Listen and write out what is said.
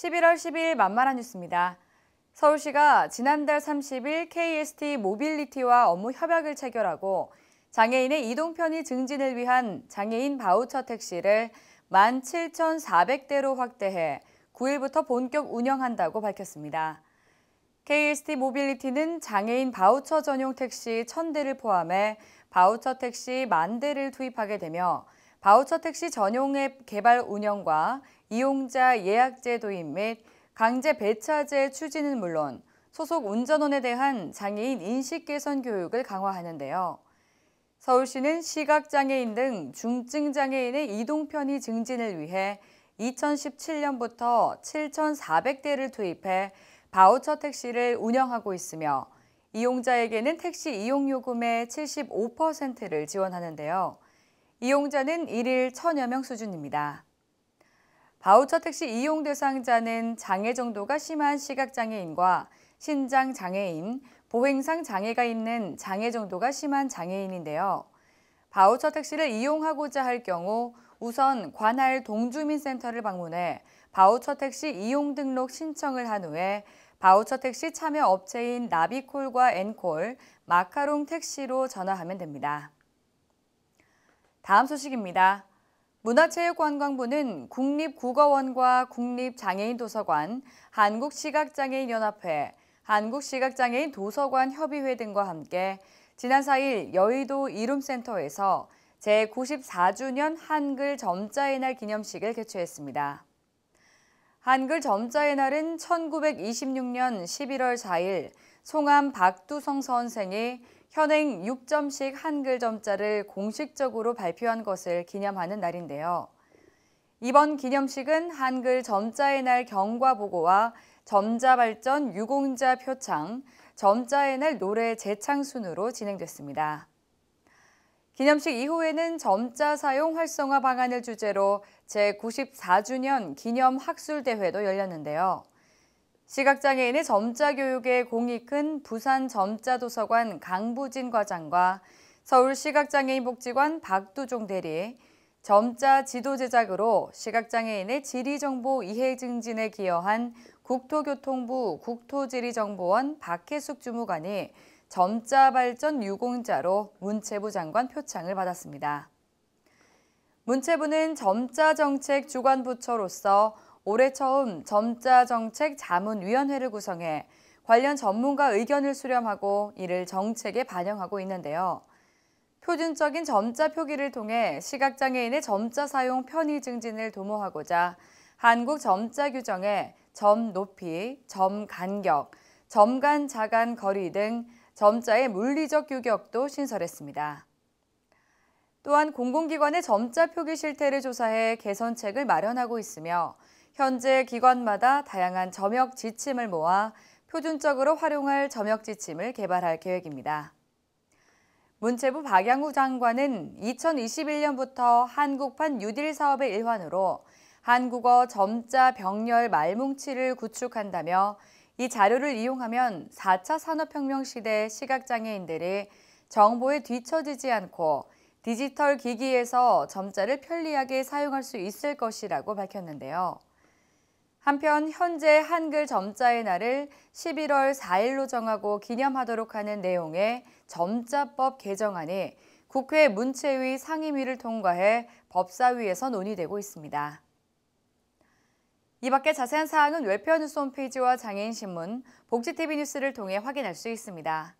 11월 12일 만만한 뉴스입니다. 서울시가 지난달 30일 KST 모빌리티와 업무 협약을 체결하고 장애인의 이동 편의 증진을 위한 장애인 바우처 택시를 17,400대로 확대해 9일부터 본격 운영한다고 밝혔습니다. KST 모빌리티는 장애인 바우처 전용 택시 1,000대를 포함해 바우처 택시 1만 대를 투입하게 되며 바우처 택시 전용 앱 개발 운영과 이용자 예약제 도입 및 강제 배차제 추진은 물론 소속 운전원에 대한 장애인 인식 개선 교육을 강화하는데요. 서울시는 시각장애인 등 중증장애인의 이동 편의 증진을 위해 2017년부터 7,400대를 투입해 바우처 택시를 운영하고 있으며 이용자에게는 택시 이용 요금의 75%를 지원하는데요. 이용자는 1일 1천여 명 수준입니다. 바우처 택시 이용 대상자는 장애 정도가 심한 시각장애인과 신장 장애인, 보행상 장애가 있는 장애 정도가 심한 장애인인데요. 바우처 택시를 이용하고자 할 경우 우선 관할 동주민센터를 방문해 바우처 택시 이용 등록 신청을 한 후에 바우처 택시 참여 업체인 나비콜과 앤콜 마카롱 택시로 전화하면 됩니다. 다음 소식입니다. 문화체육관광부는 국립국어원과 국립장애인도서관, 한국시각장애인연합회, 한국시각장애인 도서관 협의회 등과 함께 지난 4일 여의도 이룸센터에서 제94주년 한글 점자의 날 기념식을 개최했습니다. 한글 점자의 날은 1926년 11월 4일 송암 박두성 선생이 현행 6점씩 한글 점자를 공식적으로 발표한 것을 기념하는 날인데요. 이번 기념식은 한글 점자의 날 경과보고와 점자 발전 유공자 표창, 점자의 날 노래 재창 순으로 진행됐습니다. 기념식 이후에는 점자 사용 활성화 방안을 주제로 제94주년 기념 학술대회도 열렸는데요. 시각장애인의 점자 교육에 공이 큰 부산 점자도서관 강부진 과장과 서울 시각장애인 복지관 박두종 대리, 점자 지도 제작으로 시각장애인의 지리정보 이해 증진에 기여한 국토교통부 국토지리정보원 박혜숙 주무관이 점자 발전 유공자로 문체부 장관 표창을 받았습니다. 문체부는 점자 정책 주관 부처로서 올해 처음 점자정책 자문위원회를 구성해 관련 전문가 의견을 수렴하고 이를 정책에 반영하고 있는데요. 표준적인 점자 표기를 통해 시각장애인의 점자 사용 편의 증진을 도모하고자 한국 점자 규정에 점 높이, 점 간격, 점간 자간 거리 등 점자의 물리적 규격도 신설했습니다. 또한 공공기관의 점자 표기 실태를 조사해 개선책을 마련하고 있으며 현재 기관마다 다양한 점역 지침을 모아 표준적으로 활용할 점역 지침을 개발할 계획입니다. 문체부 박양우 장관은 2021년부터 한국판 뉴딜 사업의 일환으로 한국어 점자 병렬 말뭉치를 구축한다며 이 자료를 이용하면 4차 산업혁명 시대 시각장애인들이 정보에 뒤처지지 않고 디지털 기기에서 점자를 편리하게 사용할 수 있을 것이라고 밝혔는데요. 한편 현재 한글 점자의 날을 11월 4일로 정하고 기념하도록 하는 내용의 점자법 개정안이 국회 문체위 상임위를 통과해 법사위에서 논의되고 있습니다. 이 밖에 자세한 사항은 웹편 뉴스 홈페이지와 장애인신문, 복지TV 뉴스를 통해 확인할 수 있습니다.